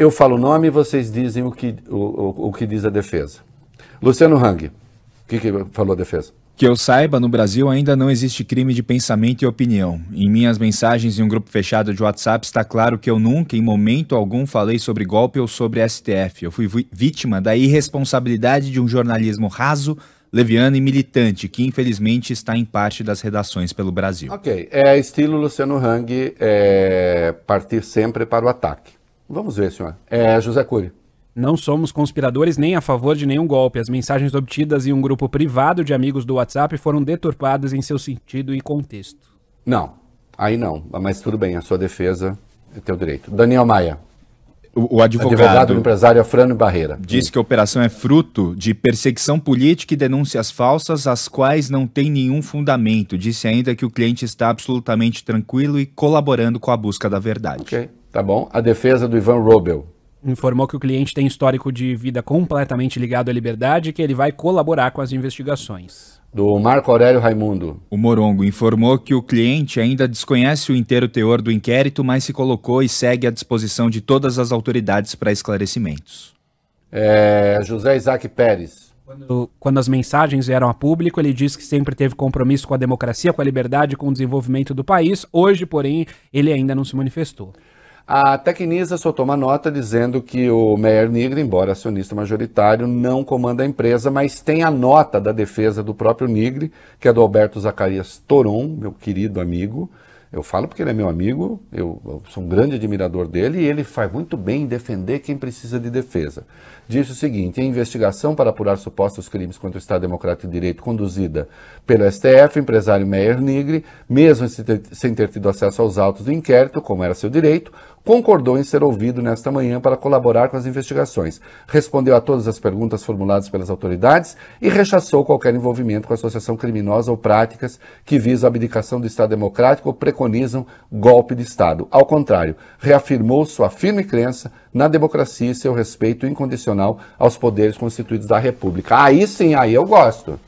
Eu falo o nome e vocês dizem o que, o, o, o que diz a defesa. Luciano Hang, o que, que falou a defesa? Que eu saiba, no Brasil ainda não existe crime de pensamento e opinião. Em minhas mensagens em um grupo fechado de WhatsApp está claro que eu nunca, em momento algum, falei sobre golpe ou sobre STF. Eu fui vítima da irresponsabilidade de um jornalismo raso, leviano e militante, que infelizmente está em parte das redações pelo Brasil. Ok, é estilo Luciano Hang é, partir sempre para o ataque. Vamos ver, senhor. É, José Cury. Não somos conspiradores nem a favor de nenhum golpe. As mensagens obtidas em um grupo privado de amigos do WhatsApp foram deturpadas em seu sentido e contexto. Não, aí não. Mas tudo bem, a sua defesa é teu direito. Daniel Maia. O, o advogado, advogado do empresário Afrânio Barreira. Diz que a operação é fruto de perseguição política e denúncias falsas, as quais não têm nenhum fundamento. Disse ainda que o cliente está absolutamente tranquilo e colaborando com a busca da verdade. Ok. Tá bom. A defesa do Ivan Robel. Informou que o cliente tem histórico de vida completamente ligado à liberdade e que ele vai colaborar com as investigações. Do Marco Aurélio Raimundo. O Morongo informou que o cliente ainda desconhece o inteiro teor do inquérito, mas se colocou e segue à disposição de todas as autoridades para esclarecimentos. É, José Isaac Pérez. Quando, quando, as mensagens vieram a público, ele disse que sempre teve compromisso com a democracia, com a liberdade, com o desenvolvimento do país. Hoje, porém, ele ainda não se manifestou. A Tecnisa só toma nota dizendo que o Meyer Nigre, embora acionista majoritário, não comanda a empresa, mas tem a nota da defesa do próprio Nigre, que é do Alberto Zacarias Toron, meu querido amigo. Eu falo porque ele é meu amigo, eu, sou um grande admirador dele e ele faz muito bem em defender quem precisa de defesa. Diz o seguinte: a investigação para apurar supostos crimes contra o Estado Democrático de Direito conduzida pelo STF, o empresário Meyer Nigre, mesmo sem ter tido acesso aos autos do inquérito, como era seu direito, concordou em ser ouvido nesta manhã para colaborar com as investigações, respondeu a todas as perguntas formuladas pelas autoridades e rechaçou qualquer envolvimento com associação criminosa ou práticas que visam a abdicação do Estado Democrático ou preconizam golpe de Estado. Ao contrário, reafirmou sua firme crença na democracia e seu respeito incondicional aos poderes constituídos da República. Aí sim, aí eu gosto.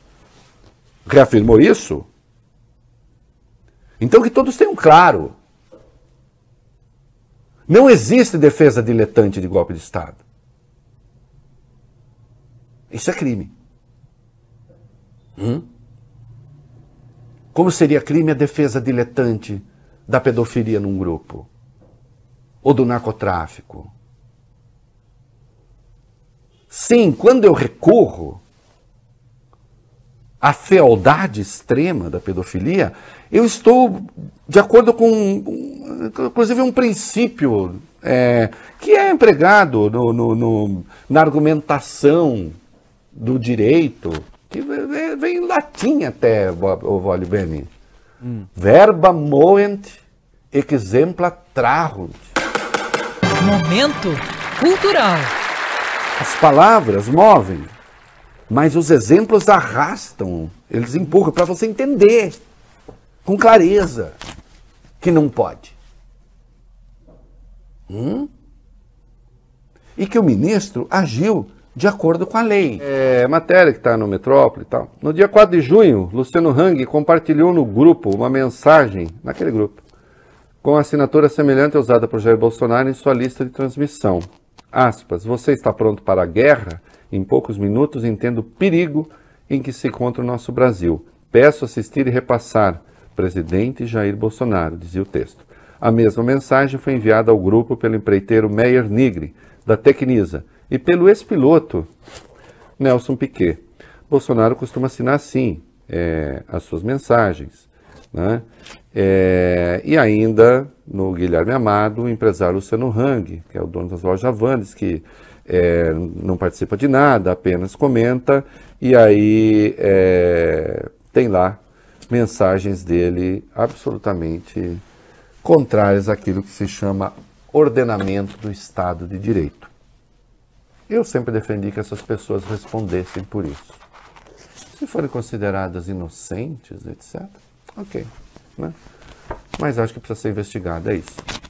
Reafirmou isso? Então que todos tenham claro não existe defesa diletante de golpe de Estado. Isso é crime. Hum? Como seria crime a defesa diletante da pedofilia num grupo? Ou do narcotráfico? Sim, quando eu recorro, a fealdade extrema da pedofilia, eu estou de acordo com, inclusive, um princípio é, que é empregado no, no, no, na argumentação do direito, que vem em latim até, o Vale Beni. Hum. Verba moent, exempla trahunt. Momento cultural. As palavras movem. Mas os exemplos arrastam, eles empurram para você entender com clareza que não pode. Hum? E que o ministro agiu de acordo com a lei. É matéria que está no Metrópole e tal. No dia 4 de junho, Luciano Hang compartilhou no grupo uma mensagem, naquele grupo, com assinatura semelhante usada por Jair Bolsonaro em sua lista de transmissão aspas, você está pronto para a guerra? Em poucos minutos entendo o perigo em que se encontra o nosso Brasil. Peço assistir e repassar. Presidente Jair Bolsonaro, dizia o texto. A mesma mensagem foi enviada ao grupo pelo empreiteiro Meyer Nigri, da Tecnisa, e pelo ex-piloto Nelson Piquet. Bolsonaro costuma assinar assim é, as suas mensagens. Né? É, e ainda no Guilherme Amado, o empresário Luciano Hang, que é o dono das lojas Vandes, que é, não participa de nada, apenas comenta, e aí é, tem lá mensagens dele absolutamente contrárias àquilo que se chama ordenamento do Estado de Direito. Eu sempre defendi que essas pessoas respondessem por isso. Se forem consideradas inocentes, etc., ok, né? Mas acho que precisa ser investigado, é isso.